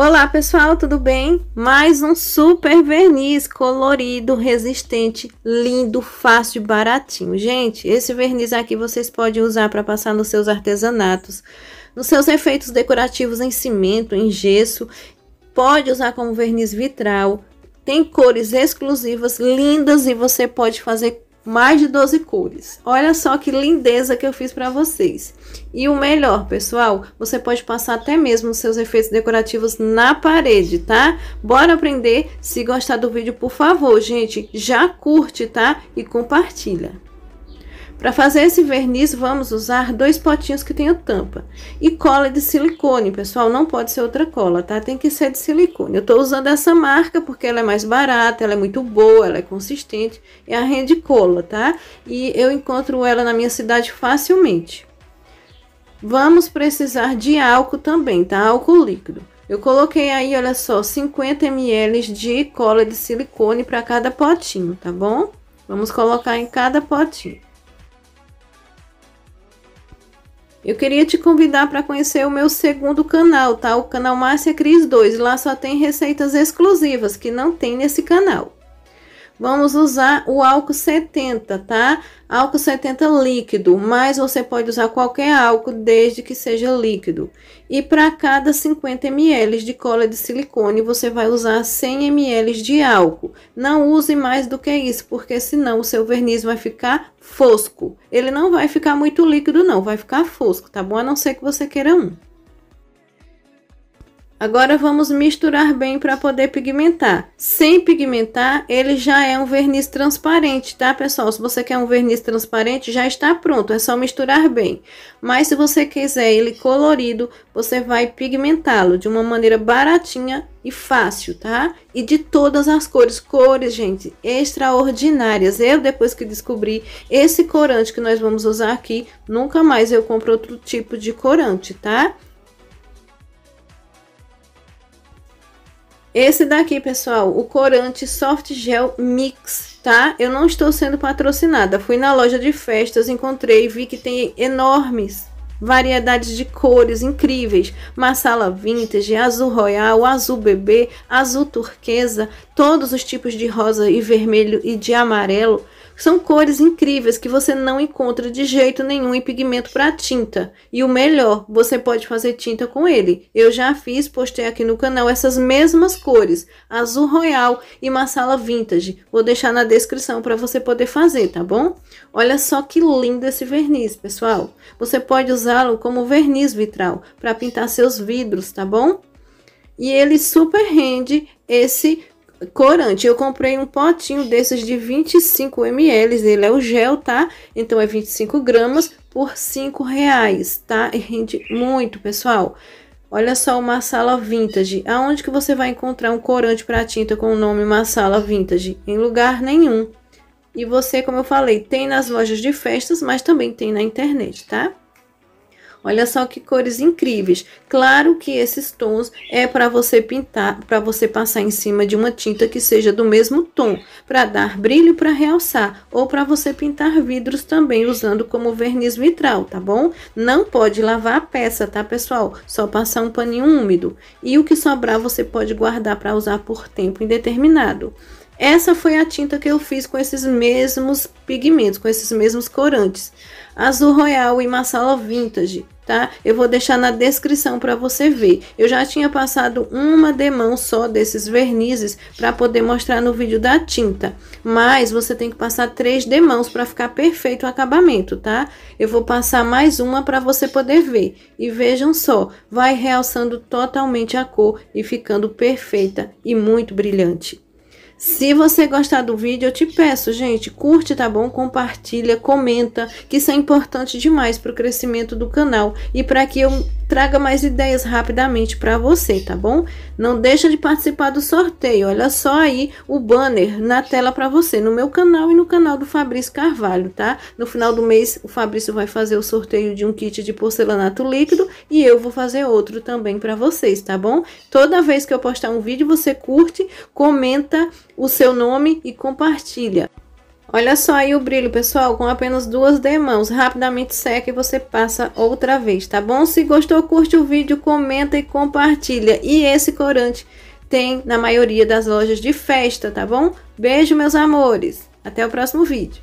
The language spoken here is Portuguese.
Olá pessoal, tudo bem? Mais um super verniz colorido, resistente, lindo, fácil e baratinho. Gente, esse verniz aqui vocês podem usar para passar nos seus artesanatos, nos seus efeitos decorativos em cimento, em gesso. Pode usar como verniz vitral. Tem cores exclusivas, lindas e você pode fazer mais de 12 cores. Olha só que lindeza que eu fiz para vocês. E o melhor, pessoal, você pode passar até mesmo seus efeitos decorativos na parede, tá? Bora aprender? Se gostar do vídeo, por favor, gente, já curte, tá? E compartilha. Para fazer esse verniz, vamos usar dois potinhos que tenham tampa. E cola de silicone, pessoal, não pode ser outra cola, tá? Tem que ser de silicone. Eu estou usando essa marca porque ela é mais barata, ela é muito boa, ela é consistente. É a Rende Cola, tá? E eu encontro ela na minha cidade facilmente. Vamos precisar de álcool também, tá? Álcool líquido. Eu coloquei aí, olha só, 50 ml de cola de silicone para cada potinho, tá bom? Vamos colocar em cada potinho. Eu queria te convidar para conhecer o meu segundo canal, tá? O canal Márcia Cris 2. Lá só tem receitas exclusivas que não tem nesse canal. Vamos usar o álcool 70, tá? Álcool 70 líquido, mas você pode usar qualquer álcool desde que seja líquido. E para cada 50 ml de cola de silicone, você vai usar 100 ml de álcool. Não use mais do que isso, porque senão o seu verniz vai ficar fosco. Ele não vai ficar muito líquido não, vai ficar fosco, tá bom? A não ser que você queira um. Agora vamos misturar bem para poder pigmentar. Sem pigmentar, ele já é um verniz transparente, tá, pessoal? Se você quer um verniz transparente, já está pronto, é só misturar bem. Mas se você quiser ele colorido, você vai pigmentá-lo de uma maneira baratinha e fácil, tá? E de todas as cores, cores, gente, extraordinárias. Eu, depois que descobri esse corante que nós vamos usar aqui, nunca mais eu compro outro tipo de corante, tá? Esse daqui, pessoal, o corante Soft Gel Mix, tá? Eu não estou sendo patrocinada. Fui na loja de festas, encontrei, vi que tem enormes variedades de cores incríveis, maçala vintage, azul royal, azul bebê, azul turquesa, todos os tipos de rosa e vermelho e de amarelo. São cores incríveis que você não encontra de jeito nenhum em pigmento para tinta. E o melhor, você pode fazer tinta com ele. Eu já fiz, postei aqui no canal essas mesmas cores, azul royal e massala vintage. Vou deixar na descrição para você poder fazer, tá bom? Olha só que lindo esse verniz, pessoal. Você pode usar usá-lo como verniz vitral para pintar seus vidros, tá bom? E ele super rende esse corante. Eu comprei um potinho desses de 25 ml, ele é o gel, tá? Então é 25 gramas por 5 reais, tá? E rende muito, pessoal. Olha só o sala Vintage. Aonde que você vai encontrar um corante para tinta com o nome Massala Vintage? Em lugar nenhum. E você, como eu falei, tem nas lojas de festas, mas também tem na internet, tá? Olha só que cores incríveis. Claro que esses tons é para você pintar, para você passar em cima de uma tinta que seja do mesmo tom, para dar brilho, para realçar, ou para você pintar vidros também usando como verniz vitral, tá bom? Não pode lavar a peça, tá, pessoal? Só passar um paninho úmido. E o que sobrar você pode guardar para usar por tempo indeterminado. Essa foi a tinta que eu fiz com esses mesmos pigmentos, com esses mesmos corantes. Azul Royal e Massala Vintage, tá? Eu vou deixar na descrição para você ver. Eu já tinha passado uma demão só desses vernizes para poder mostrar no vídeo da tinta. Mas você tem que passar três demãos para ficar perfeito o acabamento, tá? Eu vou passar mais uma para você poder ver. E vejam só, vai realçando totalmente a cor e ficando perfeita e muito brilhante. Se você gostar do vídeo, eu te peço, gente, curte, tá bom? Compartilha, comenta, que isso é importante demais para o crescimento do canal e para que eu traga mais ideias rapidamente para você, tá bom? Não deixa de participar do sorteio. Olha só aí o banner na tela para você, no meu canal e no canal do Fabrício Carvalho, tá? No final do mês, o Fabrício vai fazer o sorteio de um kit de porcelanato líquido e eu vou fazer outro também para vocês, tá bom? Toda vez que eu postar um vídeo, você curte, comenta o seu nome e compartilha. Olha só aí o brilho, pessoal, com apenas duas demãos. Rapidamente seca e você passa outra vez, tá bom? Se gostou, curte o vídeo, comenta e compartilha. E esse corante tem na maioria das lojas de festa, tá bom? Beijo, meus amores. Até o próximo vídeo.